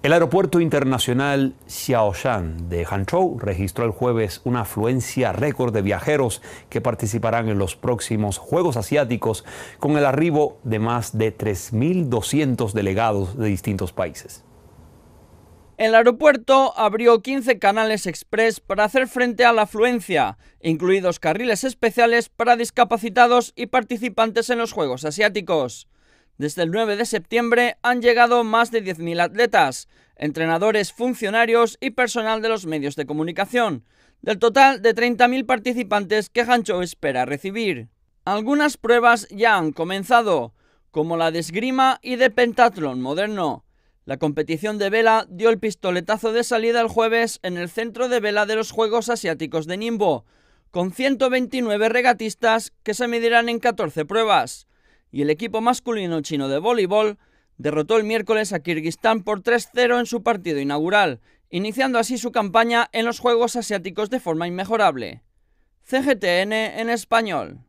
El aeropuerto internacional Xiaoshan de Hangzhou registró el jueves una afluencia récord de viajeros que participarán en los próximos Juegos Asiáticos con el arribo de más de 3.200 delegados de distintos países. El aeropuerto abrió 15 canales express para hacer frente a la afluencia, incluidos carriles especiales para discapacitados y participantes en los Juegos Asiáticos. Desde el 9 de septiembre han llegado más de 10.000 atletas, entrenadores, funcionarios y personal de los medios de comunicación, del total de 30.000 participantes que Hancho espera recibir. Algunas pruebas ya han comenzado, como la de esgrima y de pentatlón moderno. La competición de vela dio el pistoletazo de salida el jueves en el centro de vela de los Juegos Asiáticos de Nimbo, con 129 regatistas que se medirán en 14 pruebas y el equipo masculino chino de voleibol derrotó el miércoles a Kirguistán por 3-0 en su partido inaugural, iniciando así su campaña en los Juegos Asiáticos de forma inmejorable. CGTN en español.